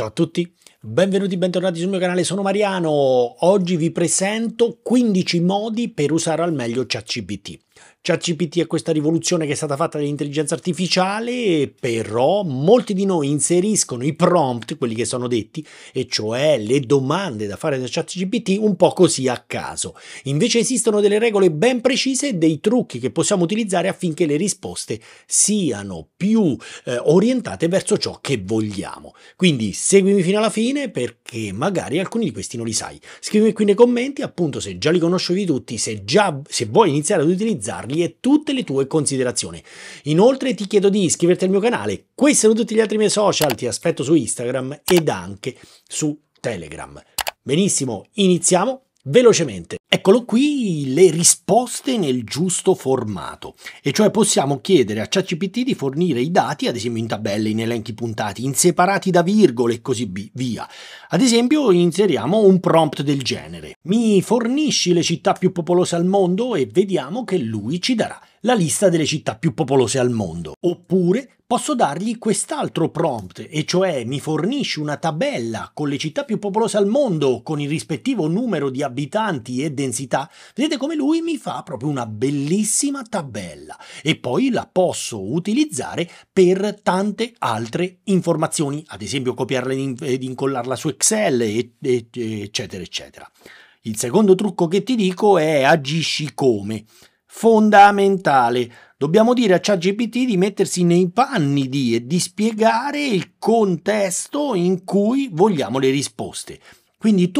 Ciao a tutti, benvenuti e bentornati sul mio canale, sono Mariano. Oggi vi presento 15 modi per usare al meglio ChatGPT. ChatGPT è questa rivoluzione che è stata fatta dall'intelligenza artificiale, però molti di noi inseriscono i prompt, quelli che sono detti, e cioè le domande da fare da ChatGPT un po' così a caso. Invece esistono delle regole ben precise e dei trucchi che possiamo utilizzare affinché le risposte siano più eh, orientate verso ciò che vogliamo. Quindi seguimi fino alla fine perché magari alcuni di questi non li sai. Scrivimi qui nei commenti appunto se già li conoscevi tutti, se già se vuoi iniziare ad utilizzare utilizzarli e tutte le tue considerazioni. Inoltre ti chiedo di iscriverti al mio canale, questi sono tutti gli altri miei social, ti aspetto su Instagram ed anche su Telegram. Benissimo, iniziamo velocemente. Eccolo qui le risposte nel giusto formato, e cioè possiamo chiedere a ChatGPT di fornire i dati, ad esempio in tabelle, in elenchi puntati, in separati da virgole e così via. Ad esempio inseriamo un prompt del genere. Mi fornisci le città più popolose al mondo e vediamo che lui ci darà la lista delle città più popolose al mondo. Oppure posso dargli quest'altro prompt, e cioè mi fornisci una tabella con le città più popolose al mondo, con il rispettivo numero di abitanti e densità. Vedete come lui mi fa proprio una bellissima tabella e poi la posso utilizzare per tante altre informazioni, ad esempio copiarla ed incollarla su Excel, eccetera, eccetera. Il secondo trucco che ti dico è agisci come fondamentale. Dobbiamo dire a ChatGPT di mettersi nei panni di e di spiegare il contesto in cui vogliamo le risposte. Quindi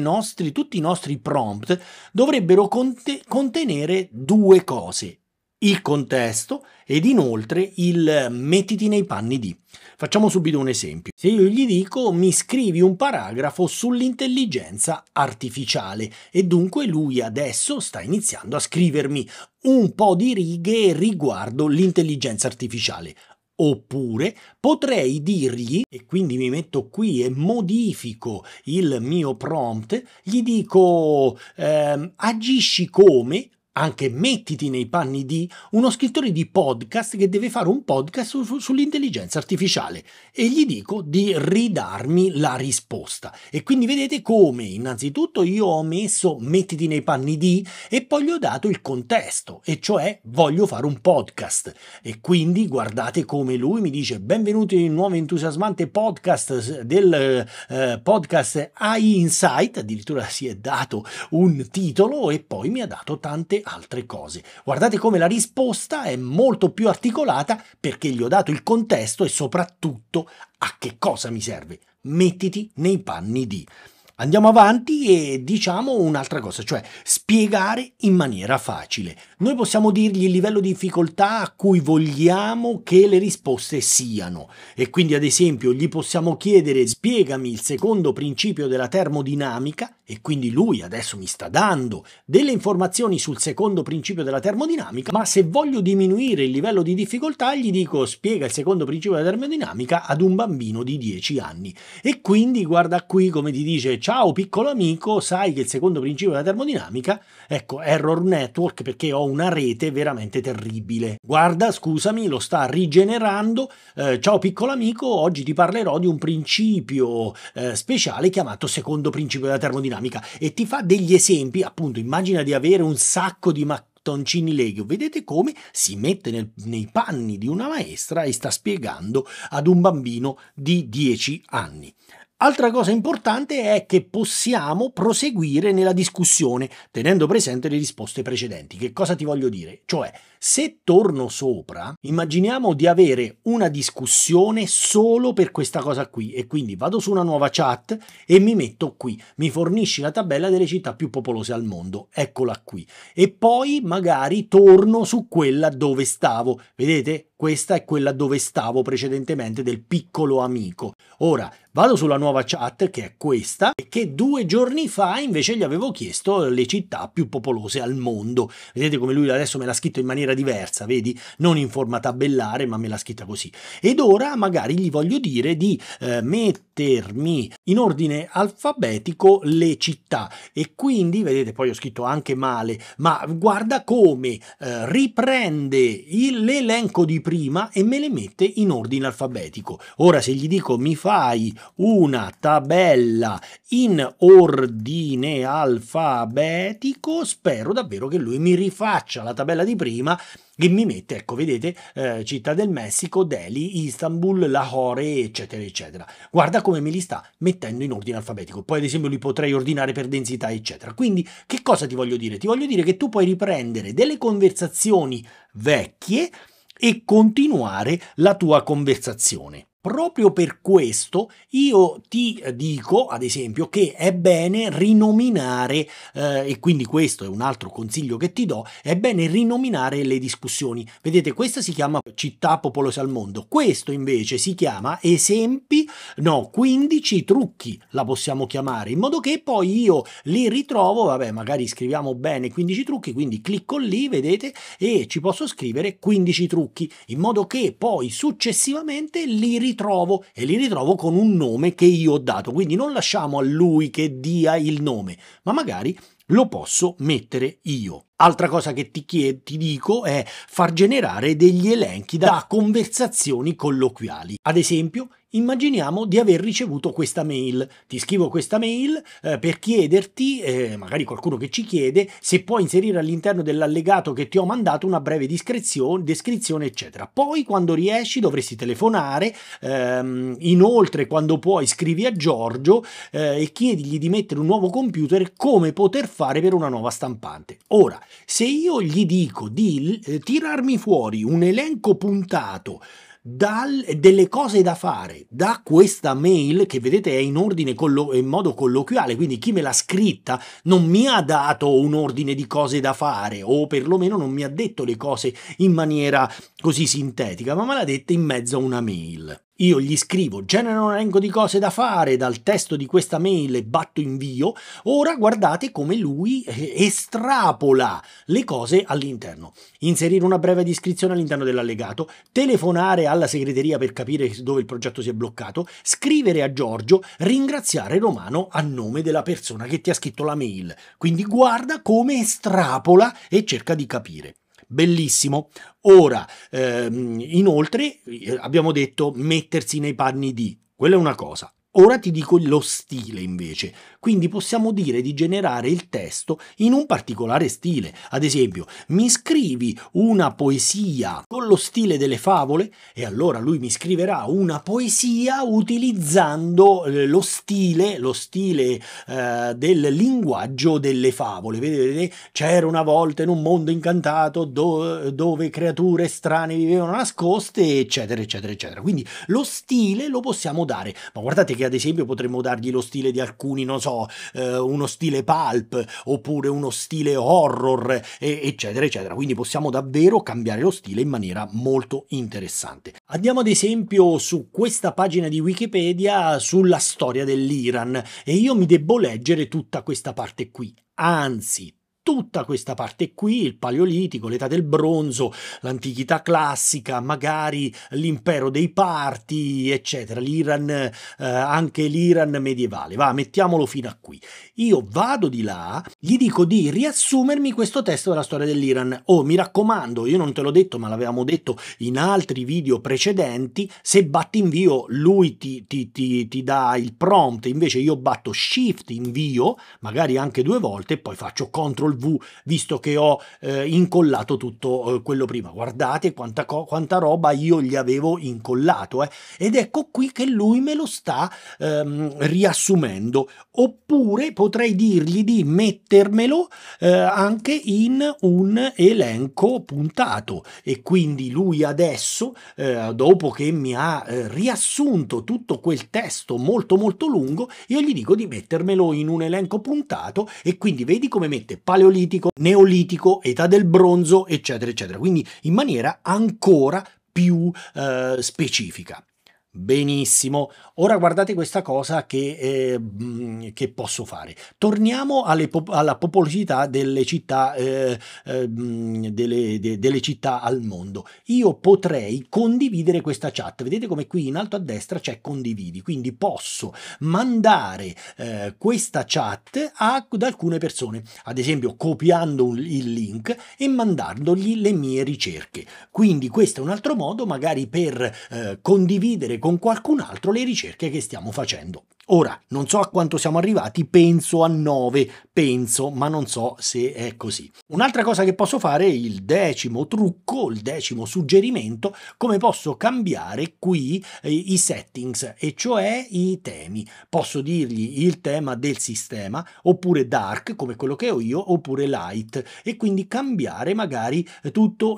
nostre, tutti i nostri prompt dovrebbero conte- contenere due cose, il contesto ed inoltre il mettiti nei panni di. Facciamo subito un esempio. Se io gli dico mi scrivi un paragrafo sull'intelligenza artificiale e dunque lui adesso sta iniziando a scrivermi un po' di righe riguardo l'intelligenza artificiale. Oppure potrei dirgli, e quindi mi metto qui e modifico il mio prompt, gli dico ehm, agisci come anche mettiti nei panni di uno scrittore di podcast che deve fare un podcast su, su, sull'intelligenza artificiale e gli dico di ridarmi la risposta. E quindi vedete come innanzitutto io ho messo mettiti nei panni di e poi gli ho dato il contesto, e cioè voglio fare un podcast. E quindi guardate come lui mi dice benvenuti in un nuovo entusiasmante podcast del eh, podcast AI Insight, addirittura si è dato un titolo e poi mi ha dato tante altre cose. Guardate come la risposta è molto più articolata perché gli ho dato il contesto e soprattutto a che cosa mi serve. Mettiti nei panni di. Andiamo avanti e diciamo un'altra cosa, cioè spiegare in maniera facile. Noi possiamo dirgli il livello di difficoltà a cui vogliamo che le risposte siano e quindi ad esempio gli possiamo chiedere spiegami il secondo principio della termodinamica e quindi lui adesso mi sta dando delle informazioni sul secondo principio della termodinamica, ma se voglio diminuire il livello di difficoltà gli dico spiega il secondo principio della termodinamica ad un bambino di 10 anni e quindi guarda qui come ti dice ciao piccolo amico, sai che il secondo principio della termodinamica, ecco, error network perché ho una rete veramente terribile. Guarda, scusami, lo sta rigenerando. Eh, ciao piccolo amico, oggi ti parlerò di un principio eh, speciale chiamato secondo principio della termodinamica e ti fa degli esempi, appunto, immagina di avere un sacco di macchine mattoncini legio. Vedete come si mette nel, nei panni di una maestra e sta spiegando ad un bambino di 10 anni. Altra cosa importante è che possiamo proseguire nella discussione tenendo presente le risposte precedenti. Che cosa ti voglio dire? Cioè, se torno sopra, immaginiamo di avere una discussione solo per questa cosa qui e quindi vado su una nuova chat e mi metto qui, mi fornisci la tabella delle città più popolose al mondo, eccola qui, e poi magari torno su quella dove stavo, vedete? Questa è quella dove stavo precedentemente del piccolo amico. Ora vado sulla nuova chat che è questa e che due giorni fa invece gli avevo chiesto le città più popolose al mondo. Vedete come lui adesso me l'ha scritto in maniera maniera diversa, vedi? Non in forma tabellare, ma me l'ha scritta così. Ed ora magari gli voglio dire di eh, mettere mettermi in ordine alfabetico le città e quindi, vedete, poi ho scritto anche male, ma guarda come eh, riprende l'elenco di prima e me le mette in ordine alfabetico. Ora se gli dico mi fai una tabella in ordine alfabetico, spero davvero che lui mi rifaccia la tabella di prima che mi mette, ecco vedete, eh, Città del Messico, Delhi, Istanbul, Lahore, eccetera, eccetera. Guarda come me li sta mettendo in ordine alfabetico. Poi ad esempio li potrei ordinare per densità, eccetera. Quindi che cosa ti voglio dire? Ti voglio dire che tu puoi riprendere delle conversazioni vecchie e continuare la tua conversazione. Proprio per questo io ti dico, ad esempio, che è bene rinominare, eh, e quindi questo è un altro consiglio che ti do, è bene rinominare le discussioni. Vedete, questa si chiama città popolose al mondo, questo invece si chiama esempi, no, 15 trucchi la possiamo chiamare, in modo che poi io li ritrovo, vabbè, magari scriviamo bene 15 trucchi, quindi clicco lì, vedete, e ci posso scrivere 15 trucchi, in modo che poi successivamente li ritrovo ritrovo e li ritrovo con un nome che io ho dato. Quindi non lasciamo a lui che dia il nome, ma magari lo posso mettere io. Altra cosa che ti, chied- ti dico è far generare degli elenchi da conversazioni colloquiali. Ad esempio, immaginiamo di aver ricevuto questa mail. Ti scrivo questa mail eh, per chiederti, eh, magari qualcuno che ci chiede, se puoi inserire all'interno dell'allegato che ti ho mandato una breve descrizione, eccetera. Poi quando riesci dovresti telefonare, ehm, inoltre quando puoi scrivi a Giorgio eh, e chiedigli di mettere un nuovo computer come poter fare per una nuova stampante. Ora, se io gli dico di eh, tirarmi fuori un elenco puntato dal, delle cose da fare da questa mail che vedete è in ordine collo, in modo colloquiale, quindi chi me l'ha scritta non mi ha dato un ordine di cose da fare o perlomeno non mi ha detto le cose in maniera così sintetica, ma me l'ha detta in mezzo a una mail. Io gli scrivo, genero un elenco di cose da fare dal testo di questa mail e batto invio. Ora guardate come lui eh, estrapola le cose all'interno. Inserire una breve descrizione all'interno dell'allegato, telefonare alla segreteria per capire dove il progetto si è bloccato, scrivere a Giorgio, ringraziare Romano a nome della persona che ti ha scritto la mail. Quindi guarda come estrapola e cerca di capire bellissimo. Ora, ehm, inoltre, eh, abbiamo detto mettersi nei panni di, quella è una cosa. Ora ti dico lo stile invece, quindi possiamo dire di generare il testo in un particolare stile. Ad esempio, mi scrivi una poesia con lo stile delle favole e allora lui mi scriverà una poesia utilizzando eh, lo stile, lo stile eh, del linguaggio delle favole. Vedete, c'era una volta in un mondo incantato do dove creature strane vivevano nascoste, eccetera, eccetera, eccetera. Quindi lo stile lo possiamo dare, ma guardate che che ad esempio potremmo dargli lo stile di alcuni, non so, eh, uno stile pulp oppure uno stile horror, e, eccetera, eccetera. Quindi possiamo davvero cambiare lo stile in maniera molto interessante. Andiamo ad esempio su questa pagina di Wikipedia sulla storia dell'Iran e io mi debbo leggere tutta questa parte qui. Anzi, tutta questa parte qui, il Paleolitico, l'età del bronzo, l'antichità classica, magari l'impero dei parti, eccetera, l'Iran, eh, anche l'Iran medievale. Va, mettiamolo fino a qui. Io vado di là, gli dico di riassumermi questo testo della storia dell'Iran. Oh, mi raccomando, io non te l'ho detto, ma l'avevamo detto in altri video precedenti, se batti invio lui ti, ti, ti, ti dà il prompt, invece io batto shift invio, magari anche due volte, e poi faccio control Solvù, visto che ho eh, incollato tutto eh, quello prima. Guardate quanta, quanta, roba io gli avevo incollato. Eh. Ed ecco qui che lui me lo sta ehm, riassumendo. Oppure potrei dirgli di mettermelo eh, anche in un elenco puntato. E quindi lui adesso, eh, dopo che mi ha eh, riassunto tutto quel testo molto molto lungo, io gli dico di mettermelo in un elenco puntato e quindi vedi come mette paleo paleolitico, neolitico, età del bronzo, eccetera, eccetera. Quindi in maniera ancora più eh, specifica. Benissimo, ora guardate questa cosa che, eh, mm, che posso fare. Torniamo pop alla popolosità delle città, eh, eh, mm, delle, de delle città al mondo. Io potrei condividere questa chat. Vedete come qui in alto a destra c'è condividi, quindi posso mandare eh, questa chat ad alcune persone, ad esempio copiando un, il link e mandandogli le mie ricerche. Quindi questo è un altro modo magari per eh, condividere con qualcun altro le ricerche che stiamo facendo. Ora, non so a quanto siamo arrivati, penso a 9, penso, ma non so se è così. Un'altra cosa che posso fare è il decimo trucco, il decimo suggerimento, come posso cambiare qui eh, i settings, e cioè i temi. Posso dirgli il tema del sistema, oppure dark, come quello che ho io, oppure light, e quindi cambiare magari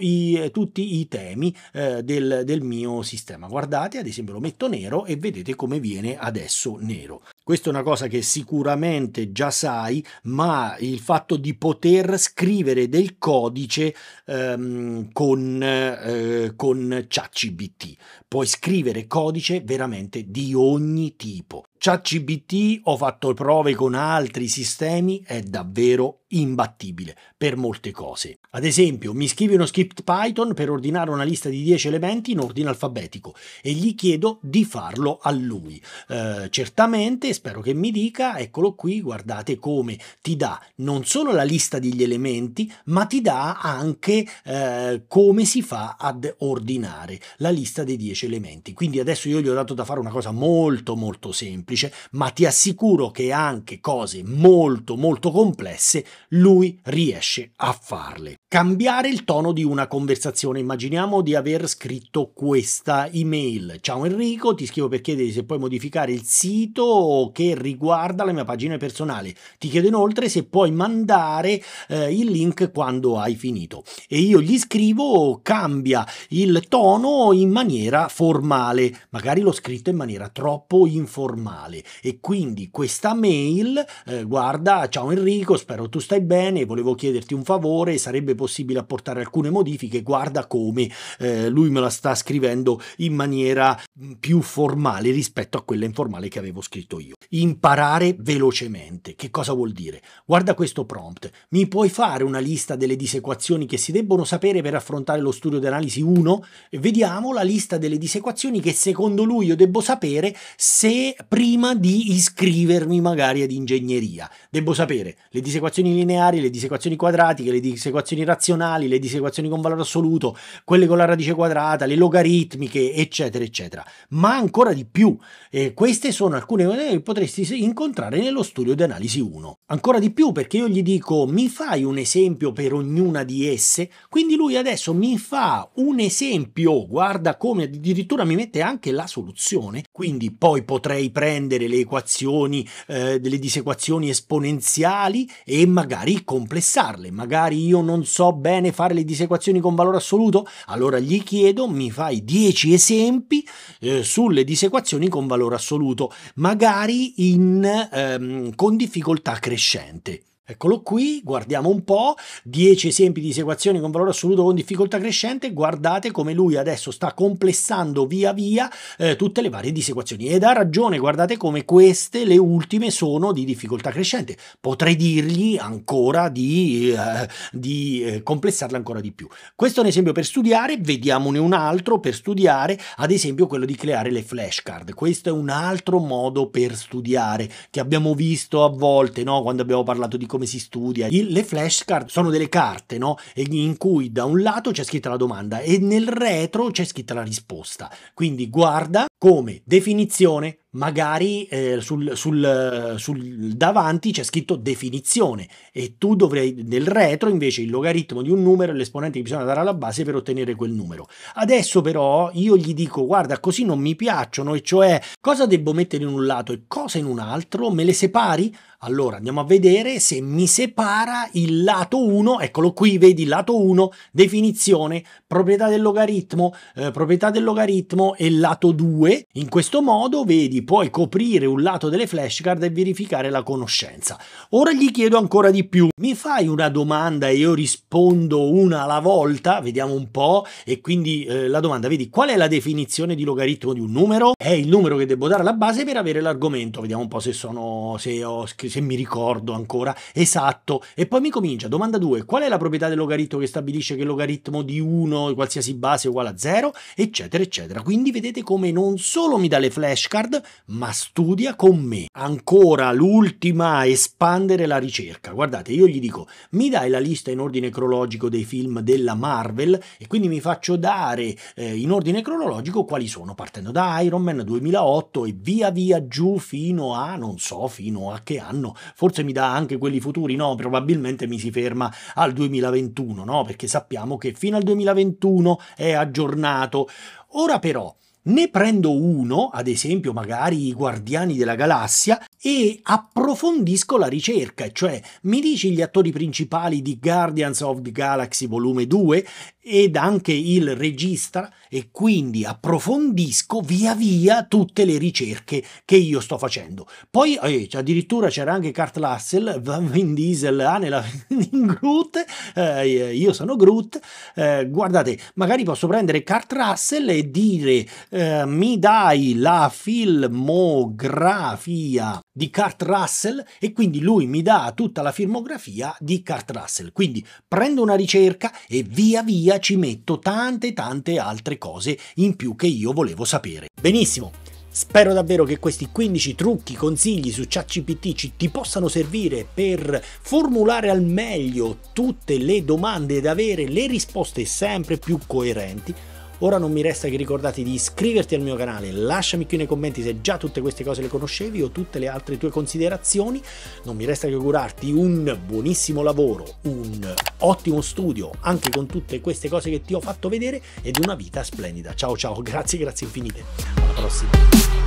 i, tutti i temi eh, del, del mio sistema. Guardate, ad esempio lo metto nero e vedete come viene adesso nero nero. Questa è una cosa che sicuramente già sai, ma il fatto di poter scrivere del codice ehm, con, eh, con ChatGBT. Puoi scrivere codice veramente di ogni tipo. ChatGBT, ho fatto prove con altri sistemi, è davvero imbattibile per molte cose. Ad esempio, mi scrive uno script Python per ordinare una lista di 10 elementi in ordine alfabetico e gli chiedo di farlo a lui. Eh, certamente, spero che mi dica, eccolo qui, guardate come ti dà non solo la lista degli elementi, ma ti dà anche eh, come si fa ad ordinare la lista dei 10 elementi. Quindi adesso io gli ho dato da fare una cosa molto molto semplice, ma ti assicuro che anche cose molto molto complesse lui riesce a farle. Cambiare il tono di una conversazione. Immaginiamo di aver scritto questa email. Ciao Enrico, ti scrivo per chiedere se puoi modificare il sito che riguarda la mia pagina personale. Ti chiedo inoltre se puoi mandare eh, il link quando hai finito. E io gli scrivo, cambia il tono in maniera formale. Magari l'ho scritto in maniera troppo informale. E quindi questa mail, eh, guarda, ciao Enrico, spero tu stai stai bene, volevo chiederti un favore, sarebbe possibile apportare alcune modifiche, guarda come eh, lui me la sta scrivendo in maniera mm, più formale rispetto a quella informale che avevo scritto io. Imparare velocemente, che cosa vuol dire? Guarda questo prompt, mi puoi fare una lista delle disequazioni che si debbono sapere per affrontare lo studio di analisi 1? Vediamo la lista delle disequazioni che secondo lui io debbo sapere se prima di iscrivermi magari ad ingegneria. Devo sapere le disequazioni lineari lineari, le disequazioni quadratiche, le disequazioni razionali, le disequazioni con valore assoluto, quelle con la radice quadrata, le logaritmiche, eccetera, eccetera. Ma ancora di più, eh, queste sono alcune cose che potresti incontrare nello studio di analisi 1. Ancora di più perché io gli dico mi fai un esempio per ognuna di esse, quindi lui adesso mi fa un esempio, guarda come addirittura mi mette anche la soluzione quindi poi potrei prendere le equazioni, eh, delle disequazioni esponenziali e magari complessarle. Magari io non so bene fare le disequazioni con valore assoluto, allora gli chiedo, mi fai 10 esempi eh, sulle disequazioni con valore assoluto, magari in, ehm, con difficoltà crescente. Eccolo qui, guardiamo un po', 10 esempi di esequazioni con valore assoluto con difficoltà crescente, guardate come lui adesso sta complessando via via eh, tutte le varie disequazioni ed ha ragione, guardate come queste, le ultime, sono di difficoltà crescente, potrei dirgli ancora di, eh, di eh, complessarle ancora di più. Questo è un esempio per studiare, vediamone un altro per studiare, ad esempio quello di creare le flashcard, questo è un altro modo per studiare che abbiamo visto a volte no? quando abbiamo parlato di come si studia. Il, le flashcard sono delle carte, no? In cui da un lato c'è scritta la domanda e nel retro c'è scritta la risposta. Quindi guarda come definizione, magari eh, sul, sul, sul, davanti c'è scritto definizione e tu dovrai nel retro invece il logaritmo di un numero e l'esponente che bisogna dare alla base per ottenere quel numero. Adesso però io gli dico guarda così non mi piacciono e cioè cosa devo mettere in un lato e cosa in un altro, me le separi? Allora andiamo a vedere se mi separa il lato 1, eccolo qui, vedi lato 1, definizione, proprietà del logaritmo, eh, proprietà del logaritmo e lato 2. In questo modo vedi puoi coprire un lato delle flashcard e verificare la conoscenza. Ora gli chiedo ancora di più, mi fai una domanda e io rispondo una alla volta, vediamo un po', e quindi eh, la domanda, vedi, qual è la definizione di logaritmo di un numero? È il numero che devo dare alla base per avere l'argomento, vediamo un po' se, sono, se, ho, se mi ricordo ancora, esatto, e poi mi comincia, domanda 2, qual è la proprietà del logaritmo che stabilisce che il logaritmo di 1, qualsiasi base, è uguale a 0, eccetera, eccetera. Quindi vedete come non solo mi dà le flashcard, ma studia con me. Ancora l'ultima a espandere la ricerca. Guardate, io gli dico, mi dai la lista in ordine cronologico dei film della Marvel e quindi mi faccio dare eh, in ordine cronologico quali sono, partendo da Iron Man 2008 e via via giù fino a, non so, fino a che anno. Forse mi dà anche quelli futuri, no, probabilmente mi si ferma al 2021, no, perché sappiamo che fino al 2021 è aggiornato. Ora però ne prendo uno, ad esempio magari i Guardiani della Galassia, e approfondisco la ricerca, cioè mi dici gli attori principali di Guardians of the Galaxy volume 2 ed anche il regista e quindi approfondisco via via tutte le ricerche che io sto facendo. Poi eh, addirittura c'era anche Kurt Russell, Van Diesel, Anela ah, Groot, eh, io sono Groot, eh, guardate, magari posso prendere Kurt Russell e dire eh, mi dai la filmografia di Kurt Russell e quindi lui mi dà tutta la filmografia di Kurt Russell. Quindi prendo una ricerca e via via ci metto tante tante altre cose in più che io volevo sapere. Benissimo. Spero davvero che questi 15 trucchi, consigli su ChatGPT ti possano servire per formulare al meglio tutte le domande ed avere le risposte sempre più coerenti Ora non mi resta che ricordarti di iscriverti al mio canale, lasciami qui nei commenti se già tutte queste cose le conoscevi o tutte le altre tue considerazioni. Non mi resta che augurarti un buonissimo lavoro, un ottimo studio anche con tutte queste cose che ti ho fatto vedere ed una vita splendida. Ciao ciao, grazie, grazie infinite. Alla prossima.